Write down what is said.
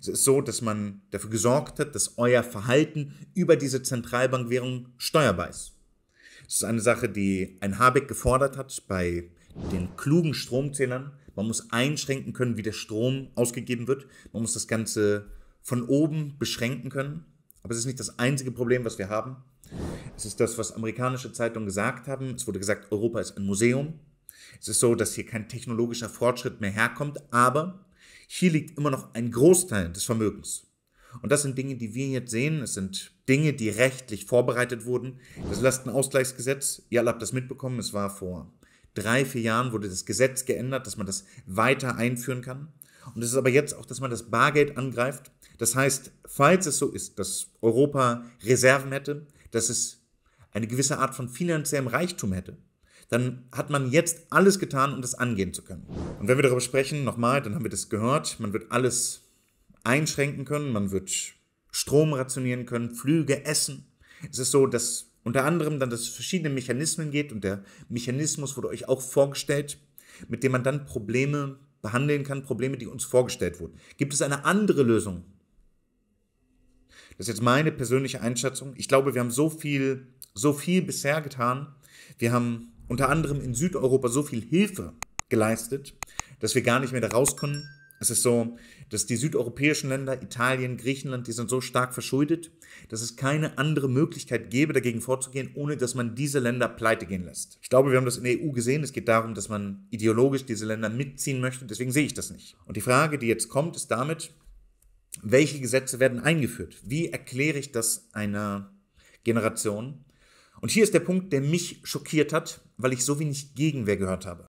Es ist so, dass man dafür gesorgt hat, dass euer Verhalten über diese Zentralbankwährung steuerbar ist. Das ist eine Sache, die ein Habeck gefordert hat bei den klugen Stromzählern. Man muss einschränken können, wie der Strom ausgegeben wird. Man muss das Ganze von oben beschränken können. Aber es ist nicht das einzige Problem, was wir haben. Es ist das, was amerikanische Zeitungen gesagt haben. Es wurde gesagt, Europa ist ein Museum. Es ist so, dass hier kein technologischer Fortschritt mehr herkommt, aber hier liegt immer noch ein Großteil des Vermögens. Und das sind Dinge, die wir jetzt sehen. Es sind Dinge, die rechtlich vorbereitet wurden. Das Lastenausgleichsgesetz, ihr alle habt das mitbekommen, es war vor drei, vier Jahren wurde das Gesetz geändert, dass man das weiter einführen kann. Und es ist aber jetzt auch, dass man das Bargeld angreift. Das heißt, falls es so ist, dass Europa Reserven hätte, dass es eine gewisse Art von finanziellem Reichtum hätte, dann hat man jetzt alles getan, um das angehen zu können. Und wenn wir darüber sprechen, nochmal, dann haben wir das gehört, man wird alles einschränken können, man wird Strom rationieren können, Flüge, Essen. Es ist so, dass unter anderem dann, das verschiedene Mechanismen geht und der Mechanismus wurde euch auch vorgestellt, mit dem man dann Probleme behandeln kann, Probleme, die uns vorgestellt wurden. Gibt es eine andere Lösung? Das ist jetzt meine persönliche Einschätzung. Ich glaube, wir haben so viel, so viel bisher getan. Wir haben unter anderem in Südeuropa so viel Hilfe geleistet, dass wir gar nicht mehr da rauskommen. Es ist so, dass die südeuropäischen Länder, Italien, Griechenland, die sind so stark verschuldet, dass es keine andere Möglichkeit gäbe, dagegen vorzugehen, ohne dass man diese Länder pleite gehen lässt. Ich glaube, wir haben das in der EU gesehen. Es geht darum, dass man ideologisch diese Länder mitziehen möchte. Deswegen sehe ich das nicht. Und die Frage, die jetzt kommt, ist damit, welche Gesetze werden eingeführt? Wie erkläre ich das einer Generation, und hier ist der Punkt, der mich schockiert hat, weil ich so wenig Gegenwehr gehört habe.